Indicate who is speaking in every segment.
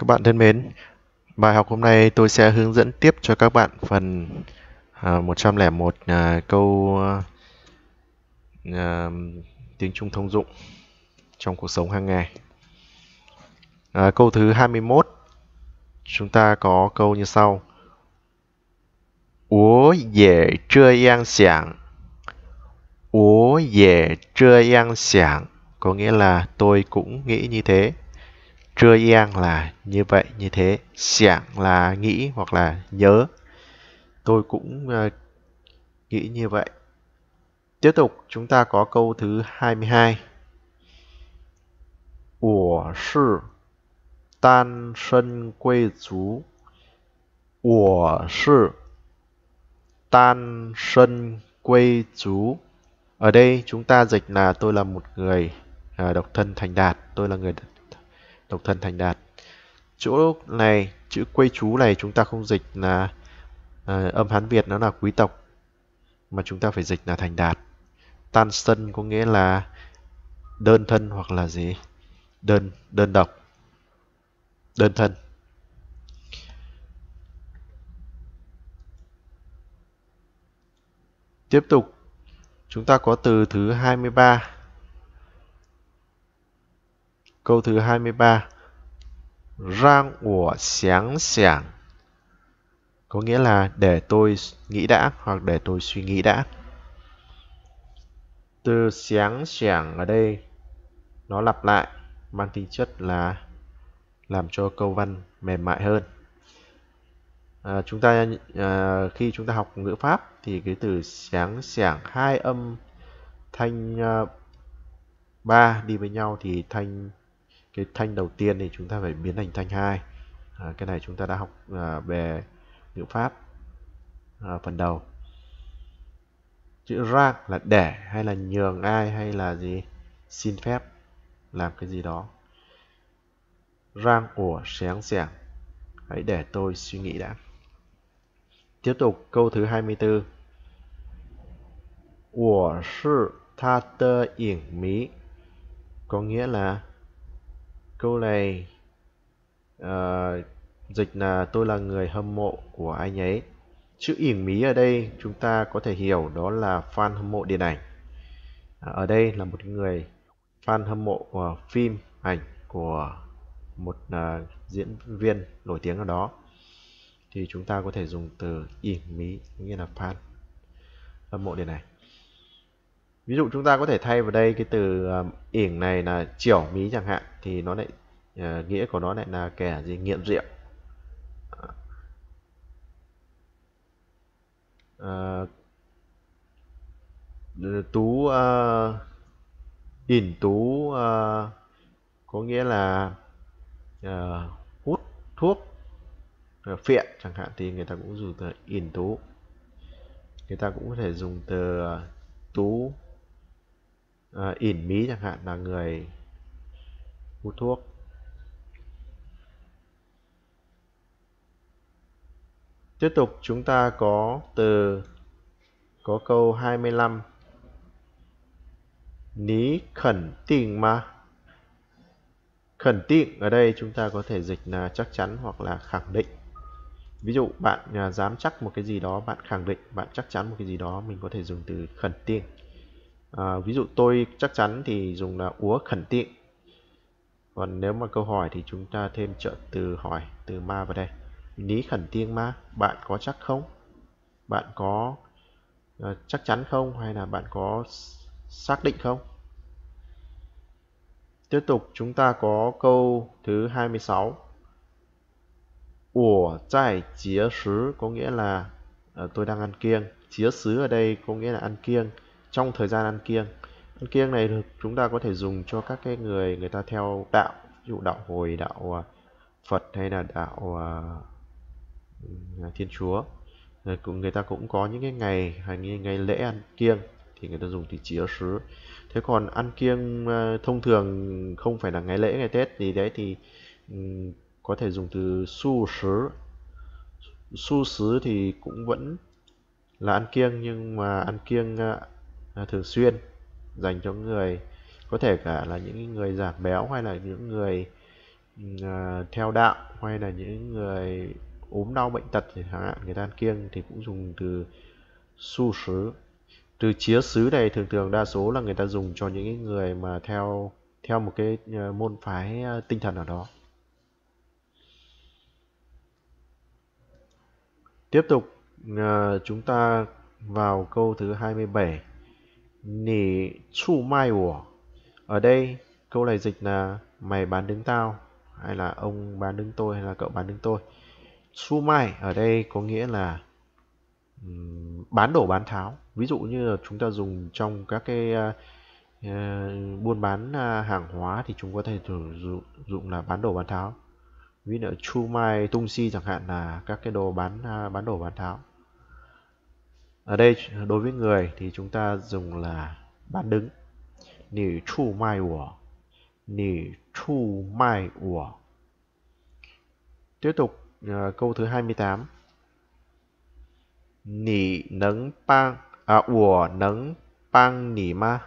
Speaker 1: Các bạn thân mến, bài học hôm nay tôi sẽ hướng dẫn tiếp cho các bạn phần uh, 101 uh, câu uh, tiếng Trung thông dụng trong cuộc sống hàng ngày. Uh, câu thứ 21 chúng ta có câu như sau. Có nghĩa là tôi cũng nghĩ như thế trưa yang là như vậy như thế, là nghĩ hoặc là nhớ tôi cũng uh, nghĩ như vậy tiếp tục chúng ta có câu thứ 22 ở đây chúng ta dịch là tôi là một người uh, độc thân thành đạt tôi là người độc thân thành đạt chỗ này chữ quê chú này chúng ta không dịch là à, âm hán việt nó là quý tộc mà chúng ta phải dịch là thành đạt tan sân có nghĩa là đơn thân hoặc là gì đơn đơn độc đơn thân tiếp tục chúng ta có từ thứ 23 Câu thứ 23 Rang của sáng sảng Có nghĩa là để tôi nghĩ đã hoặc để tôi suy nghĩ đã Từ sáng sảng ở đây Nó lặp lại mang tính chất là làm cho câu văn mềm mại hơn à, chúng ta à, khi chúng ta học ngữ pháp thì cái từ sáng sảng hai âm thanh à, ba đi với nhau thì thanh cái thanh đầu tiên thì chúng ta phải biến thành thanh hai à, cái này chúng ta đã học à, về ngữ pháp à, phần đầu chữ rang là để hay là nhường ai hay là gì xin phép làm cái gì đó rang của sáng sẻng hãy để tôi suy nghĩ đã tiếp tục câu thứ 24 của sư tha tơ yển mỹ có nghĩa là câu này uh, dịch là tôi là người hâm mộ của anh ấy chữ ỉn mí ở đây chúng ta có thể hiểu đó là fan hâm mộ điện ảnh à, ở đây là một người fan hâm mộ của phim ảnh của một uh, diễn viên nổi tiếng nào đó thì chúng ta có thể dùng từ ỉn mí nghĩa là fan hâm mộ điện ảnh ví dụ chúng ta có thể thay vào đây cái từ ỉn ờ, này là chiểu mí chẳng hạn thì nó lại ờ, nghĩa của nó lại là kẻ gì nghiện rượu uh, tú uh, ỉn tú uh, có nghĩa là uh, hút thuốc uh, phiện chẳng hạn thì người ta cũng dùng từ ỉn tú người ta cũng có thể dùng từ uh, tú à, ỉn mí chẳng hạn là người hút thuốc tiếp tục chúng ta có từ có câu 25 ní khẩn tình mà khẩn tịnh ở đây chúng ta có thể dịch là chắc chắn hoặc là khẳng định ví dụ bạn à, dám chắc một cái gì đó bạn khẳng định bạn chắc chắn một cái gì đó mình có thể dùng từ khẩn tịnh à, ví dụ tôi chắc chắn thì dùng là úa khẩn tiện còn nếu mà câu hỏi thì chúng ta thêm trợ từ hỏi từ ma vào đây lý khẩn tiên ma bạn có chắc không bạn có uh, chắc chắn không hay là bạn có xác định không tiếp tục chúng ta có câu thứ 26 ủa tại chía sứ có nghĩa là uh, tôi đang ăn kiêng chía sứ ở đây có nghĩa là ăn kiêng trong thời gian ăn kiêng ăn kiêng này chúng ta có thể dùng cho các cái người người ta theo đạo ví dụ đạo hồi đạo à, phật hay là đạo à, ừ, thiên chúa cũng người ta cũng có những cái ngày hay ngày, ngày lễ ăn kiêng thì người ta dùng thì chỉ sứ thế còn ăn kiêng à, thông thường không phải là ngày lễ ngày tết thì đấy thì ừ, có thể dùng từ su sứ su sứ thì cũng vẫn là ăn kiêng nhưng mà ăn kiêng thường xuyên dành cho người có thể cả là những người giảm béo hay là những người ừ, à, theo đạo hay là những người ốm đau bệnh tật thì chẳng hạn người ta ăn kiêng thì cũng dùng từ su sứ từ chía sứ này thường thường đa số là người ta dùng cho những người mà theo theo một cái ờ, môn phái ờ, tinh thần ở đó tiếp tục ờ, chúng ta vào câu thứ 27 nỉ chủ mai của ở đây câu này dịch là mày bán đứng tao hay là ông bán đứng tôi hay là cậu bán đứng tôi su mai ở đây có nghĩa là um, bán đổ bán tháo ví dụ như là chúng ta dùng trong các cái uh, uh, buôn bán uh, hàng hóa thì chúng có thể sử dụng, dụng là bán đổ bán tháo ví dụ chu mai tung si chẳng hạn là các cái đồ bán uh, bán đổ bán tháo ở đây đối với người thì chúng ta dùng là bán đứng nỉ chu mai của nỉ chu mai của tiếp tục uh, câu thứ 28 nỉ nấng bang à của nấng bang nỉ ma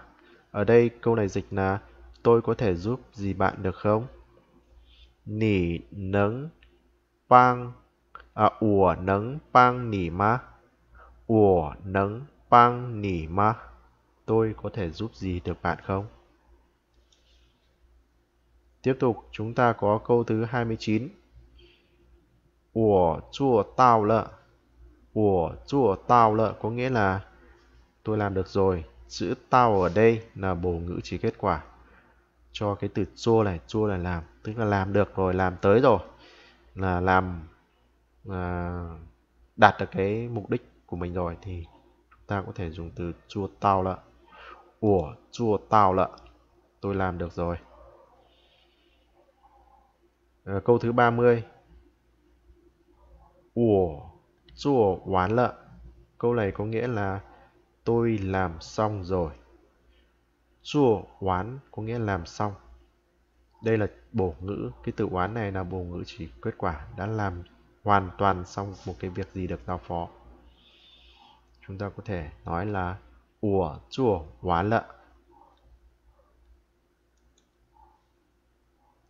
Speaker 1: ở đây câu này dịch là tôi có thể giúp gì bạn được không nỉ nấng bang à của nấng bang nỉ ma Ủa nấng băng nỉ ma Tôi có thể giúp gì được bạn không? Tiếp tục chúng ta có câu thứ 29 Ủa chua tao lợ Ủa chua tao lợ có nghĩa là Tôi làm được rồi Chữ tao ở đây là bổ ngữ chỉ kết quả Cho cái từ chua này chua là làm Tức là làm được rồi làm tới rồi Là làm à, đạt được cái mục đích của mình rồi thì ta có thể dùng từ chua tao lợ ủa chua tao lợ tôi làm được rồi à, câu thứ 30 ủa chua oán lợ câu này có nghĩa là tôi làm xong rồi chua oán có nghĩa làm xong đây là bổ ngữ cái từ oán này là bổ ngữ chỉ kết quả đã làm hoàn toàn xong một cái việc gì được giao phó chúng ta có thể nói là của chua quá lợ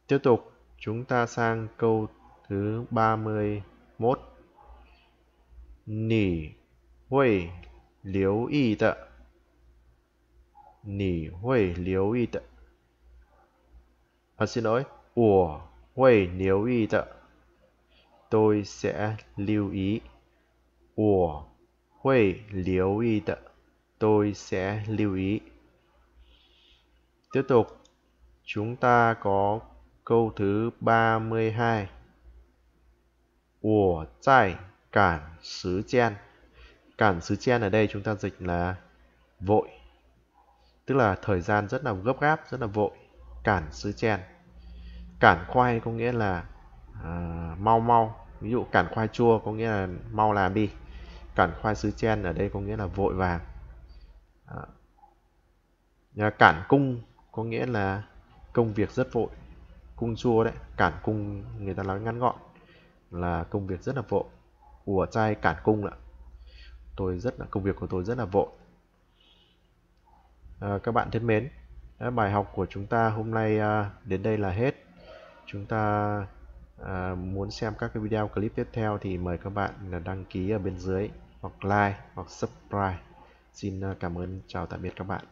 Speaker 1: tiếp tục chúng ta sang câu thứ 31 nỉ huệ liếu y tợ nỉ huệ liếu y tợ à xin lỗi của huệ liếu y tợ tôi sẽ lưu ý của 会留意的 tôi sẽ lưu ý tiếp tục chúng ta có câu thứ 32 của tại cản sứ chen cản sứ chen ở đây chúng ta dịch là vội tức là thời gian rất là gấp gáp rất là vội cản sứ chen cản khoai có nghĩa là à, mau mau ví dụ cản khoai chua có nghĩa là mau làm đi cản khoai sứ chen ở đây có nghĩa là vội vàng à, cản cung có nghĩa là công việc rất vội cung chua đấy cản cung người ta nói ngắn gọn là công việc rất là vội của trai cản cung ạ tôi rất là công việc của tôi rất là vội à, các bạn thân mến ờ, bài học của chúng ta hôm nay ờ, đến đây là hết chúng ta À, muốn xem các cái video clip tiếp theo thì mời các bạn là đăng ký ở bên dưới hoặc like hoặc subscribe xin à, cảm ơn chào tạm biệt các bạn